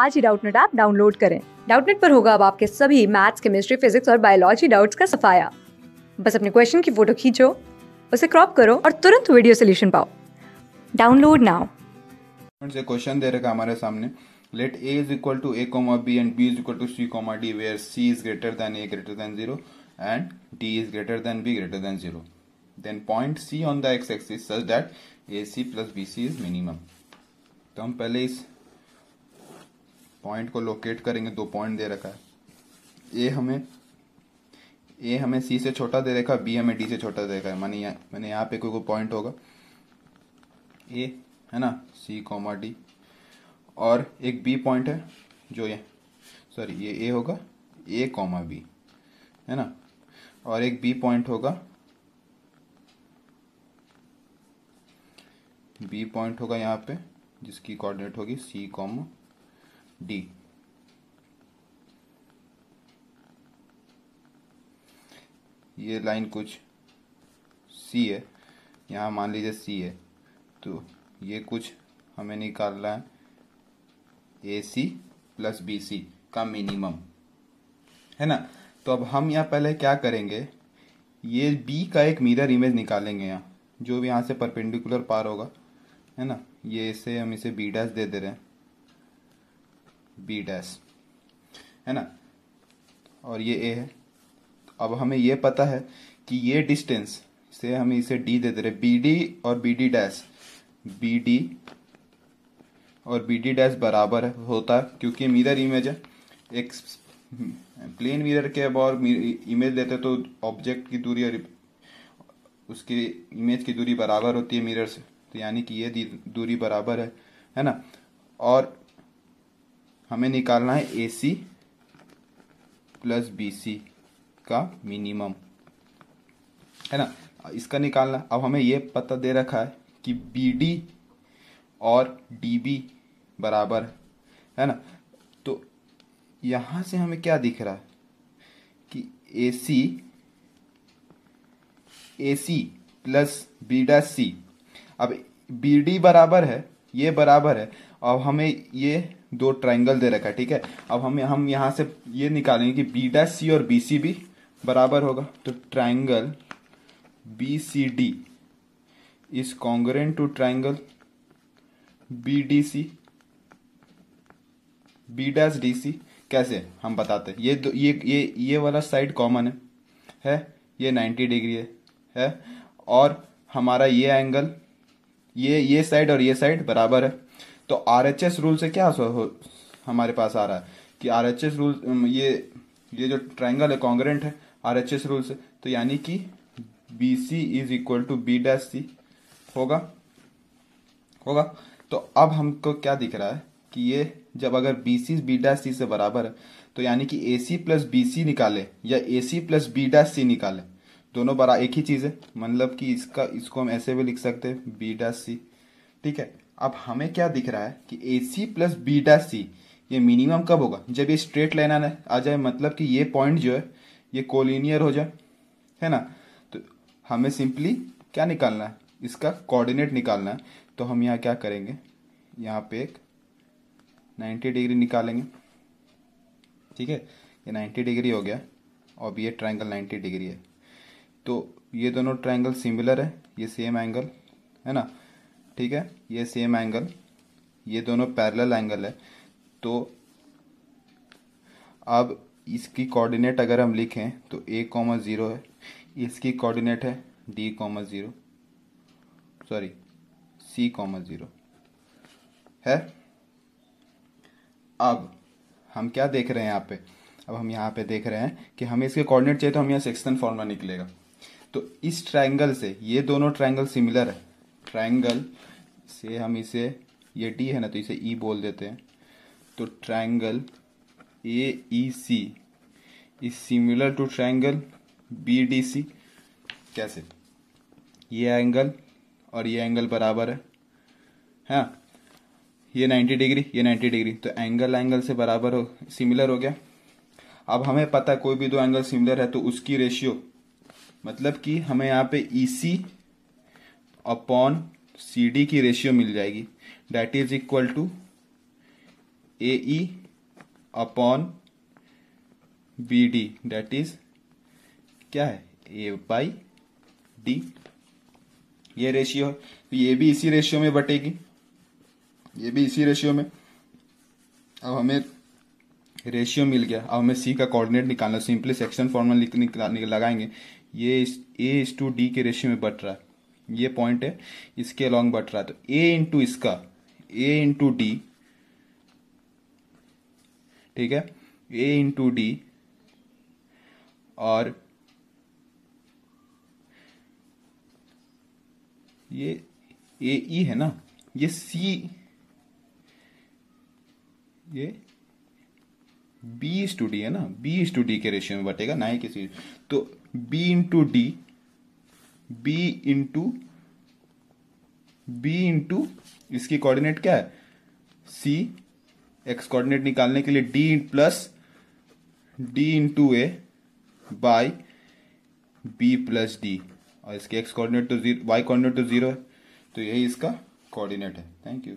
आज ही Doubtnut app download करें डाउटनेट पर होगा अब आपके सभी मैथ्स केमिस्ट्री फिजिक्स और बायोलॉजी डाउट्स का सफाया बस अपने क्वेश्चन की फोटो खींचो उसे क्रॉप करो और तुरंत वीडियो सोल्यूशन पाओ डाउनलोड नाउ से क्वेश्चन दे रखा हमारे सामने let A is equal to A comma B and B is equal to C comma D where C is greater than A greater than zero and D is greater than B greater than zero then point C on the X axis such that A C plus B C is minimum तो हम पहले इस point को locate करेंगे दो point दे रखा है ए हमें ए हमें सी से छोटा दे रखा है बी हमें डी से छोटा दे रखा है मानी मैंने यहाँ पे कोई कोई पॉइंट होगा ए है ना सी कॉमा डी और एक बी पॉइंट है जो ये सॉरी ये ए होगा ए कॉमा बी है ना और एक बी पॉइंट होगा बी पॉइंट होगा यहाँ पे जिसकी कोऑर्डिनेट होगी सी कॉमा डी ये लाइन कुछ सी है यहाँ मान लीजिए सी है तो ये कुछ हमें निकालना है ए सी प्लस बी सी का मिनिमम है ना तो अब हम यहाँ पहले क्या करेंगे ये बी का एक मिरर इमेज निकालेंगे यहाँ जो भी यहाँ से परपेंडिकुलर पार होगा है ना ये इसे हम इसे बी डैश दे दे रहे हैं बी डैश है ना और ये ए है अब हमें ये पता है कि ये डिस्टेंस से हम इसे डी दे दे रहे बी डी और B D dash B D और बी डी डैश बराबर होता है क्योंकि मिरर इमेज है एक प्लेन मिरर के अब और इमेज लेते तो ऑब्जेक्ट की दूरी और उसकी इमेज की दूरी बराबर होती है मिरर से तो यानी कि ये दूरी बराबर है है ना और हमें निकालना है ए सी प्लस बी सी का मिनिमम है ना इसका निकालना अब हमें ये पता दे रखा है कि बी डी और डी बी बराबर है ना तो यहां से हमें क्या दिख रहा है कि ए सी ए सी प्लस बी डा सी अब बी डी बराबर है ये बराबर है अब हमें ये दो ट्राइंगल दे रखा है ठीक है अब हम हम यहाँ से ये निकालेंगे कि बी डैश सी और बी सी भी बराबर होगा तो triangle B C D is congruent to triangle B D C B dash D C कैसे हम बताते हैं ये दो ये ये ये वाला साइड कॉमन है है ये 90 डिग्री है है और हमारा ये एंगल ये ये साइड और ये साइड बराबर है तो आर एच एस रूल से क्या हमारे पास आ रहा है कि आर एच एस रूल ये ये जो ट्राइंगल है कॉन्ग्रेंट है आर एच एस रूल से तो यानी कि B C is equal to B dash C होगा होगा तो अब हमको क्या दिख रहा है कि ये जब अगर B C B dash C से बराबर है तो यानी कि ए सी प्लस बी सी निकाले या A C plus B dash C निकाले दोनों बरा एक ही चीज़ है मतलब कि इसका इसको हम ऐसे भी लिख सकते हैं बी डा सी ठीक है अब हमें क्या दिख रहा है कि ए सी प्लस बी डा सी ये मिनिमम कब होगा जब ये स्ट्रेट लाइन आना आ जाए मतलब कि ये पॉइंट जो है ये कोलिनियर हो जाए है ना तो हमें सिंपली क्या निकालना है इसका कोऑर्डिनेट निकालना है तो हम यहाँ क्या करेंगे यहाँ पे एक 90 डिग्री निकालेंगे ठीक है ये 90 डिग्री हो गया और ये ट्रायंगल 90 डिग्री है तो ये दोनों ट्रायंगल सिमिलर है ये सेम एंगल है ना ठीक है ये सेम एंगल ये दोनों पैरेलल एंगल है तो अब इसकी कोऑर्डिनेट अगर हम लिखें तो ए कॉमा ज़ीरो है इसकी कोऑर्डिनेट है D comma zero sorry C comma zero है अब हम क्या देख रहे हैं यहाँ पे अब हम यहाँ पे देख रहे हैं कि हमें इसके कोऑर्डिनेट चाहिए तो हम यहाँ सेक्शन फॉर्मूला निकलेगा तो इस ट्राइंगल से ये दोनों ट्राइंगल सिमिलर है ट्राइंगल से हम इसे ये डी है ना तो इसे ई e बोल देते हैं तो triangle A E C is similar to triangle B D C कैसे ये एंगल और ये एंगल बराबर है हाँ ये 90 डिग्री ये 90 डिग्री तो एंगल एंगल से बराबर हो सिमिलर हो गया अब हमें पता है कोई भी दो एंगल सिमिलर है तो उसकी रेशियो मतलब कि हमें यहाँ पे E C upon C D की रेशियो मिल जाएगी that is equal to A E upon B D that is क्या है ए बाई डी ये रेशियो है तो ये भी इसी रेशियो में बटेगी ये भी इसी रेशियो में अब हमें रेशियो मिल गया अब हमें सी का कोऑर्डिनेट निकालना सिंपली सेक्शन फॉर्मूला लगाएंगे ये ए इस टू डी के रेशियो में बट रहा है ये पॉइंट है इसके अलॉन्ग बट रहा है तो ए इंटू इसका ए इंटू डी ठीक है ए इंटू डी और ये ए ई e है ना ये सी ये बी इज टू डी है ना बी इज टू डी के रेशियो में बटेगा ना ही किसी तो B into D B into B into इसकी कोऑर्डिनेट क्या है सी एक्स कोऑर्डिनेट निकालने के लिए D plus D into A by B plus D और इसके एक्स कोऑर्डिनेट तो जीरो वाई कोऑर्डिनेट तो जीरो है तो यही इसका कोऑर्डिनेट है थैंक यू